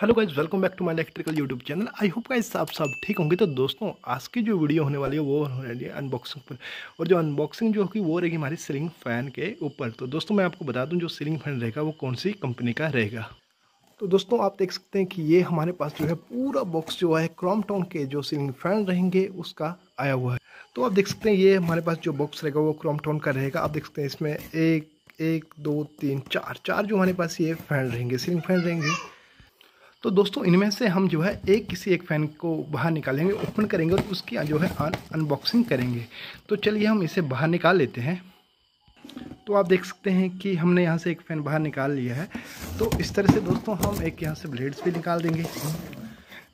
hello guys welcome back to my electrical YouTube channel I hope guys आप सब ठीक होंगे तो दोस्तों आज की जो वीडियो होने वाली है वो होने वाली है अनबॉक्सिंग पर और जो अनबॉक्सिंग जो होगी वो रहेगी हमारी सीलिंग फैन के ऊपर तो दोस्तों मैं आपको बता दूं जो सीलिंग फैन रहेगा वो कौन सी कंपनी का रहेगा तो दोस्तों आप देख सकते हैं कि ये हमारे पास जो है पूरा बॉक्स जो है क्रॉमटोन के जो सीलिंग फैन रहेंगे उसका आया हुआ है तो आप देख सकते हैं ये हमारे पास जो बॉक्स रहेगा वो क्रॉमटोन का रहेगा आप देख सकते हैं इसमें एक एक दो तीन चार चार जो हमारे पास ये फैन रहेंगे सीलिंग फैन रहेंगे तो दोस्तों इनमें से हम जो है एक किसी एक फ़ैन को बाहर निकालेंगे ओपन करेंगे और उसकी जो है अनबॉक्सिंग करेंगे तो चलिए हम इसे बाहर निकाल लेते हैं तो आप देख सकते हैं कि हमने यहाँ से एक फ़ैन बाहर निकाल लिया है तो इस तरह से दोस्तों हम एक यहाँ से ब्लेड्स भी निकाल देंगे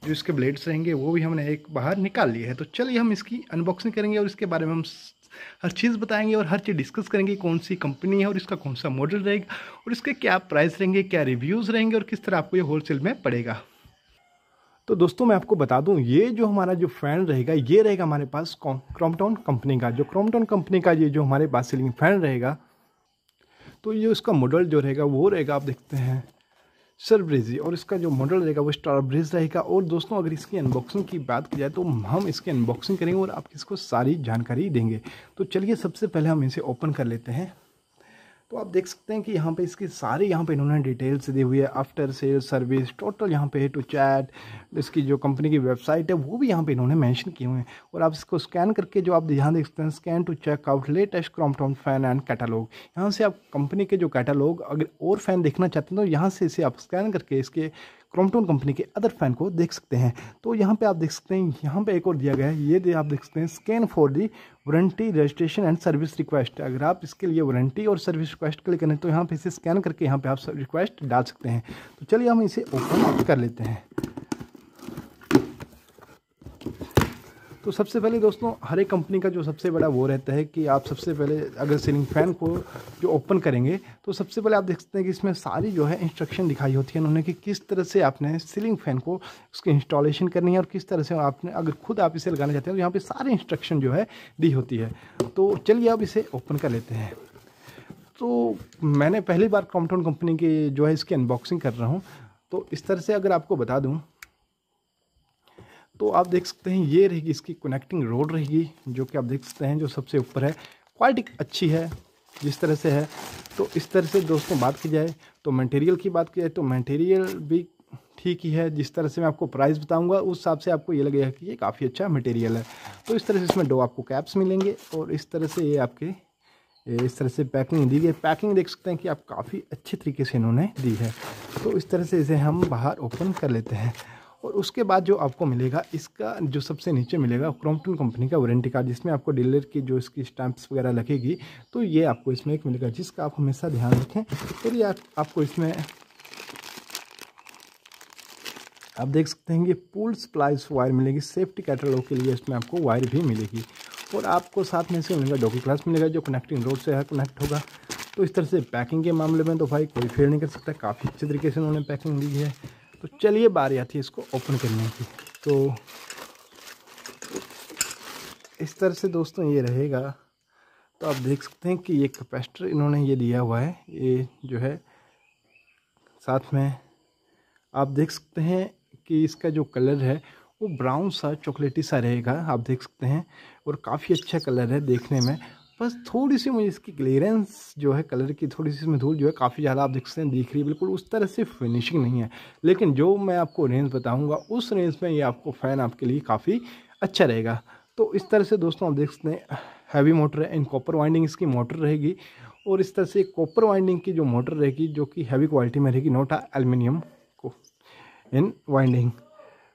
जो इसके ब्लेड्स रहेंगे वो भी हमने एक बाहर निकाल लिया है तो चलिए हम इसकी अनबॉक्सिंग करेंगे और इसके बारे में हम हर चीज़ बताएंगे और हर चीज़ डिस्कस करेंगे कौन सी कंपनी है और इसका कौन सा मॉडल रहेगा और इसके क्या प्राइस रहेंगे क्या रिव्यूज़ रहेंगे और किस तरह आपको ये होलसेल में पड़ेगा तो दोस्तों मैं आपको बता दूं ये जो हमारा जो फैन रहेगा ये रहेगा हमारे पास क्रॉमटॉन कंपनी का जो क्रॉमटॉन कंपनी का ये जो हमारे पास सीलिंग फैन रहेगा तो ये उसका मॉडल जो रहेगा वो रहेगा आप देखते हैं सर ब्रिजी और इसका जो मॉडल रहेगा वो स्टार ब्रिज रहेगा और दोस्तों अगर इसकी अनबॉक्सिंग की बात की जाए तो हम इसकी अनबॉक्सिंग करेंगे और आप इसको सारी जानकारी देंगे तो चलिए सबसे पहले हम इसे ओपन कर लेते हैं तो आप देख सकते हैं कि यहाँ पे इसकी सारी यहाँ पे इन्होंने डिटेल्स दी हुई है आफ्टर सेल सर्विस टोटल यहाँ पे टू चैट इसकी जो कंपनी की वेबसाइट है वो भी यहाँ पे इन्होंने मेंशन किए हुए हैं और आप इसको स्कैन करके जो आप यहाँ देख सकते हैं scan to check out latest Crompton fan and catalogue यहाँ से आप कंपनी के जो कैटालॉग अगर और फैन देखना चाहते हैं तो यहाँ से इसे आप स्कैन करके इसके क्रोमटोन कंपनी के अदर फैन को देख सकते हैं तो यहाँ पे आप देख सकते हैं यहाँ पे एक और दिया गया है ये आप देख सकते हैं scan for the warranty registration and service request अगर आप इसके लिए वारंटी और सर्विस रिक्वेस्ट क्लिक करें तो यहाँ पे इसे स्कैन करके यहाँ पे आप रिक्वेस्ट डाल सकते हैं तो चलिए हम इसे ओपन कर लेते हैं तो सबसे पहले दोस्तों हर एक कंपनी का जो सबसे बड़ा वो रहता है कि आप सबसे पहले अगर सीलिंग फैन को जो ओपन करेंगे तो सबसे पहले आप देख सकते हैं कि इसमें सारी जो है इंस्ट्रक्शन दिखाई होती है उन्होंने कि किस तरह से आपने सीलिंग फैन को उसकी इंस्टॉलेशन करनी है और किस तरह से आपने अगर खुद आप इसे लगाना चाहते हैं तो यहाँ पर सारी इंस्ट्रक्शन जो है दी होती है तो चलिए आप इसे ओपन कर लेते हैं तो मैंने पहली बार कॉम्पटोन कंपनी की जो है इसकी अनबॉक्सिंग कर रहा हूँ तो इस तरह से अगर आपको बता दूँ तो आप देख सकते हैं ये रहेगी इसकी कनेक्टिंग रोड रहेगी जो कि आप देख सकते हैं जो सबसे ऊपर है क्वालिटी अच्छी है जिस तरह से है तो इस तरह से दोस्तों बात की जाए तो मटेरियल की बात की जाए तो मटेरियल भी ठीक ही है जिस तरह से मैं आपको प्राइस बताऊंगा उस हिसाब से आपको ये लगेगा कि ये काफ़ी अच्छा मटेरियल है तो इस तरह से इसमें दो आपको कैप्स मिलेंगे और इस तरह से ये आपके इस तरह से पैकिंग दी गई पैकिंग देख सकते हैं कि आप काफ़ी अच्छे तरीके से इन्होंने दी है तो इस तरह से इसे हम बाहर ओपन कर लेते हैं और उसके बाद जो आपको मिलेगा इसका जो सबसे नीचे मिलेगा क्रॉम्पटन कंपनी का वारंटी कार्ड जिसमें आपको डीलर की जो इसकी स्टैंप्स वगैरह लगेगी तो ये आपको इसमें एक मिलेगा जिसका आप हमेशा ध्यान रखें फिर ये आपको इसमें आप देख सकते हैं कि पुल स्प्लाइस वायर मिलेगी सेफ्टी कैटलॉग के लिए इसमें आपको वायर भी मिलेगी और आपको साथ में से मिलेगा डॉकी क्लास मिलेगा जो कनेक्टिंग रोड से है कनेक्ट होगा तो इस तरह से पैकिंग के मामले में तो भाई कोई फेल नहीं कर सकता काफ़ी अच्छे तरीके से उन्होंने पैकिंग दी है तो चलिए बारी आती है इसको ओपन करने की तो इस तरह से दोस्तों ये रहेगा तो आप देख सकते हैं कि ये कैपेसिटर इन्होंने ये दिया हुआ है ये जो है साथ में आप देख सकते हैं कि इसका जो कलर है वो ब्राउन सा चॉकलेटी सा रहेगा आप देख सकते हैं और काफ़ी अच्छा कलर है देखने में बस थोड़ी सी मुझे इसकी क्लियरेंस जो है कलर की थोड़ी सी इसमें धूल जो है काफ़ी ज़्यादा आप देख सकते हैं दिख रही है बिल्कुल उस तरह से फिनिशिंग नहीं है लेकिन जो मैं आपको रेंज बताऊँगा उस रेंज में ये आपको फ़ैन आपके लिए काफ़ी अच्छा रहेगा तो इस तरह से दोस्तों आप देख सकते हैं हैवी मोटर है इन कॉपर वाइंडिंग इसकी मोटर रहेगी और इस तरह से कॉपर वाइंडिंग की जो मोटर रहेगी जो कि हैवी क्वालिटी में रहेगी नोटा एलमिनियम को इन वाइंडिंग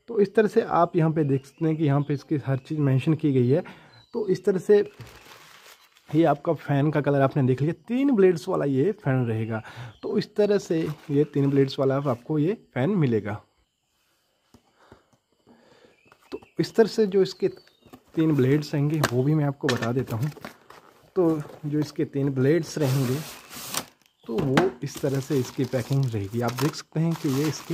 तो इस तरह से आप यहाँ पे देख सकते हैं कि यहाँ पे इसकी हर चीज़ मेंशन की गई है तो इस तरह से ये आपका फ़ैन का कलर आपने देख लिया तीन ब्लेड्स वाला ये फ़ैन रहेगा तो इस तरह से ये तीन ब्लेड्स वाला आपको ये फ़ैन मिलेगा तो इस तरह से जो इसके तीन ब्लेड्स रहेंगे वो भी मैं आपको बता देता हूँ तो जो इसके तीन ब्लेड्स रहेंगे तो वो इस तरह से इसकी पैकिंग रहेगी आप देख सकते हैं कि ये इसके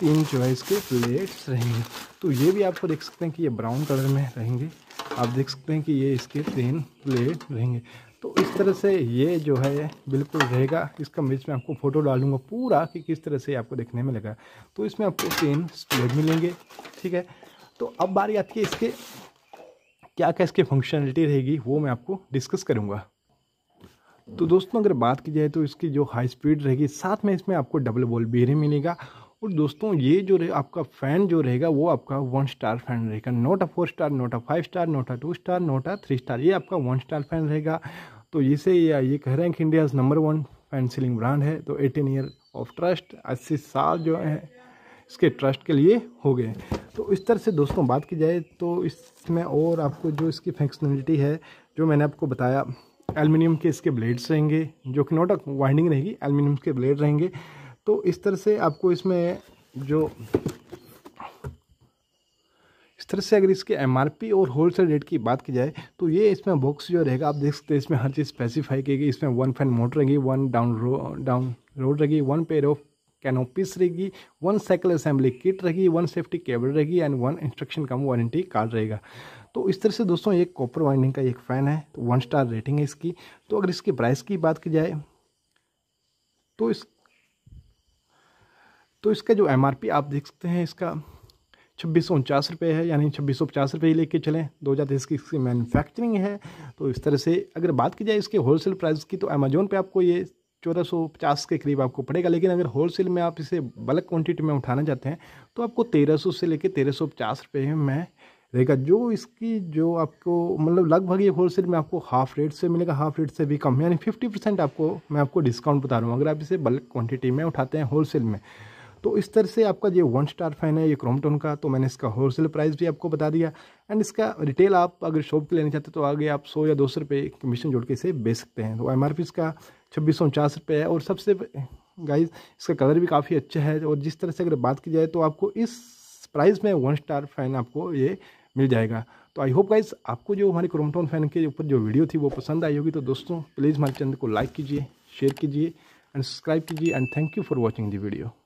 तीन जो है इसके प्लेट्स रहेंगे तो ये भी आपको देख सकते हैं कि ये ब्राउन कलर में रहेंगे आप देख सकते हैं कि ये इसके तीन प्लेट रहेंगे तो इस तरह से ये जो है बिल्कुल रहेगा इसका बीच में आपको फ़ोटो डालूंगा पूरा कि किस तरह से आपको देखने में लगा तो इसमें आपको तीन स्प्लेट मिलेंगे ठीक है तो अब बारी आती है इसके क्या क्या इसके फंक्शनलिटी रहेगी वो मैं आपको डिस्कस करूँगा तो दोस्तों अगर बात की जाए तो इसकी जो हाई स्पीड रहेगी साथ में इसमें आपको डबल बॉल बेरे मिलेगा और दोस्तों ये जो रहे आपका फ़ैन जो रहेगा वो आपका वन स्टार फैन रहेगा not a four star not a five star not a two star not a three star ये आपका वन स्टार फैन रहेगा तो इसे ये कह रहे हैं कि India's number one fan ceiling brand है तो एटीन ईयर ऑफ ट्रस्ट अस्सी साल जो है इसके ट्रस्ट के लिए हो गए तो इस तरह से दोस्तों बात की जाए तो इसमें और आपको जो इसकी फंक्शनलिटी है जो मैंने आपको बताया एलमिनियम के इसके ब्लेड्स रहेंगे जो कि नोट वाइंडिंग रहेगी एलमिनियम के ब्लेड रहेंगे तो इस तरह से आपको इसमें जो इस तरह से अगर इसके एम और होलसेल रेट की बात की जाए तो ये इसमें बॉक्स जो रहेगा आप देख सकते हैं इसमें हर चीज़ स्पेसिफाई की गई इसमें वन फैन मोटर रहेगी one down row down rod रहेगी वन पेयर ऑफ कैनोपिस रहेगी वन साइकिल असेंबली किट रहेगी वन सेफ्टी केबल रहेगी and one instruction cum warranty card रहेगा तो इस तरह से दोस्तों एक कॉपर वाइंडिंग का एक फ़ैन है तो वन स्टार रेटिंग है इसकी तो अगर इसकी प्राइस की बात की जाए तो इस तो इसका जो एम आप देख सकते हैं इसका छब्बीस सौ उनचास रुपये है यानी छब्बीस सौ पचास रुपये लेके चलें दो हज़ार तेईस की इसकी मैन्युफैक्चरिंग है तो इस तरह से अगर बात की जाए इसके होलसेल प्राइस की तो अमेजोन पे आपको ये चौदह सौ पचास के करीब आपको पड़ेगा लेकिन अगर होलसेल में आप इसे बल्क क्वांटिटी में उठाना चाहते हैं तो आपको तेरह सौ से कर तेरह सौ पचास रुपये में रहेगा जो इसकी जो आपको मतलब लगभग ये होलसेल में आपको हाफ रेट से मिलेगा हाफ रेट से भी कम यानी फिफ्टी परसेंट आपको मैं आपको डिस्काउंट बता रहा हूँ अगर आप इसे बल्क क्वांटिटी में उठाते हैं होलसेल में तो इस तरह से आपका ये वन स्टार फैन है ये क्रोमटोन का तो मैंने इसका होलसेल प्राइस भी आपको बता दिया एंड इसका रिटेल आप अगर शॉप के लेना चाहते तो आगे आप सौ या दो सौ रुपये कमीशन जोड़ के इसे बेच सकते हैं तो एम आर पी इसका छब्बीस सौ उनचास रुपये है और सबसे गाइज इसका कलर भी काफ़ी अच्छा है और जिस तरह से अगर बात की जाए तो आपको इस प्राइस में वन स्टार फैन आपको ये मिल जाएगा तो आई होप गाइज आपको जो हमारे क्रोमटोन फैन के ऊपर जो वीडियो थी वो पसंद आई होगी तो दोस्तों प्लीज़ हमारे चैनल को लाइक कीजिए शेयर कीजिए एंड सब्सक्राइब कीजिए and thank you for watching the video